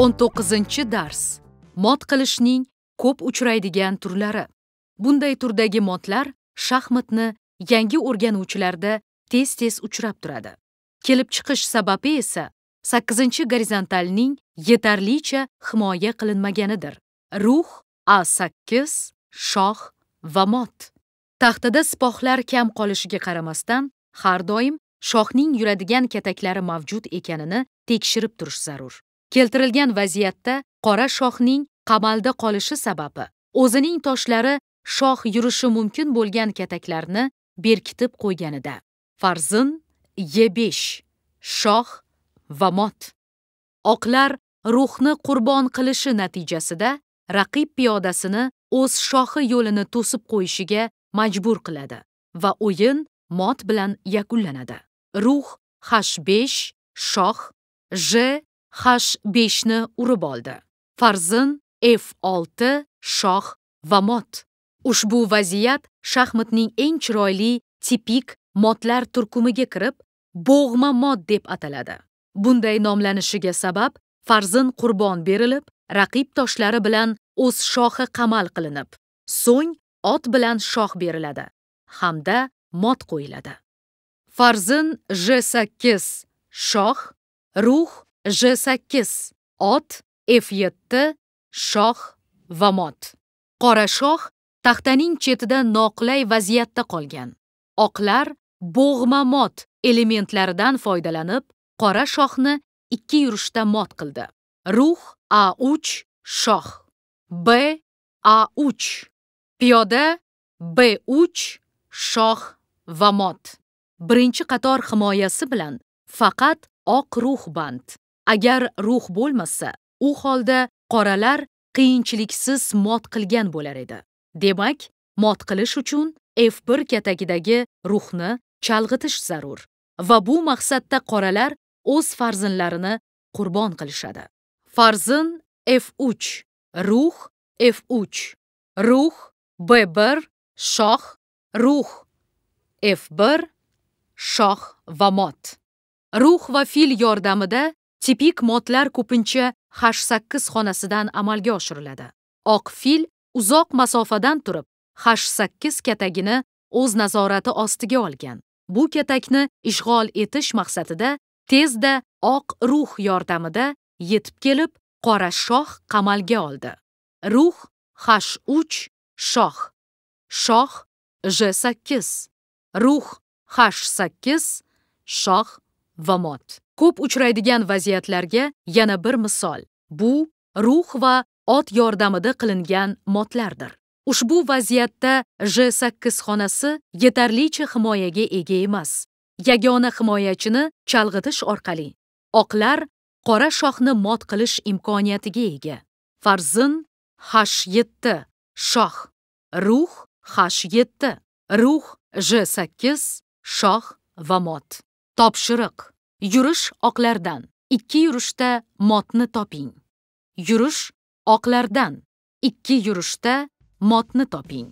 o'n to'qqizinchi dars mot qilishning ko'p uchraydigan turlari bunday turdagi motlar shaxmatni yangi o'rganuvchilarda tez tez uchrab turadi kelib chiqish sababi esa sakkizinchi gorizontalning yetarlicha himoya qilinmaganidir ruh a sakkiz shoh va mot taxtada sipohlar kam qolishiga qaramasdan har doim shohning yuradigan kataklari mavjud ekanini tekshirib turish zarur keltirilgan vaziyatda qora shohning qamalda qolishi sababi o'zining toshlari shoh yurishi mumkin bo'lgan kataklarni berkitib qo'yganida farzin besh shoh va mot oqlar ruhni qurbon qilishi natijasida raqib piyodasini o'z shohi yo'lini to'sib qo'yishiga majbur qiladi va o'yin mot bilan yakunlanadi ruh h besh shoh j h5 ni urib oldi. Farzin f6, shoh va mot. Ushbu vaziyat shaxmatning eng chiroyli tipik motlar turkumiga kirib, bo'g'ma mot deb ataladi. Bunday nomlanishiga sabab farzin qurbon berilib, raqib toshlari bilan o'z shohi qamal qilinib, so'ng ot bilan shoh beriladi hamda mot qo'yiladi. Farzin J8, shoh, ruh j sakkiz ot f yetti shoh va mot qora shoh taxtaning chetida noqulay vaziyatda qolgan oqlar bo'g'ma mot elementlaridan foydalanib qora shohni ikki yurishda mot qildi ruh a uch shoh b a uch piyoda b uch shoh va mot birinchi qator himoyasi bilan faqat oq ruh band agar ruh bo'lmasa u holda qoralar qiyinchiliksiz mot qilgan bo'lar edi demak mot qilish uchun f1 katagidagi ruhni chalg'itish zarur va bu maqsadda qoralar o'z farzinlarini qurbon qilishadi farzin f3 ruh f3 ruh b1 shoh ruh f1 shoh va mot ruh va fil yordamida tipik modlar ko'pincha h 8 xonasidan amalga oshiriladi oq fil uzoq masofadan turib h 8 katagini o'z nazorati ostiga olgan bu katakni ishg'ol etish maqsadida tezda oq ruh yordamida yetib kelib qora shoh qamalga oldi ruh h 3 shoh shoh j 8 ruh h 8 shoh va mod. Ko'p uchraydigan vaziyatlarga yana bir misol. Bu ruh va ot yordamida qilingan motlardir. Ushbu vaziyatda J8 xonasi yetarlicha himoyaga ega emas. Yagona himoyachini chalg'itish orqali oqlar qora shohni mot qilish imkoniyatiga ega. Farzin H7 shoh. Ruh H7. Ruh J8 shoh va mot. Topshiriq yurish oqlardan ikki yurishda motni toping yurish oqlardan ikki yurishda motni toping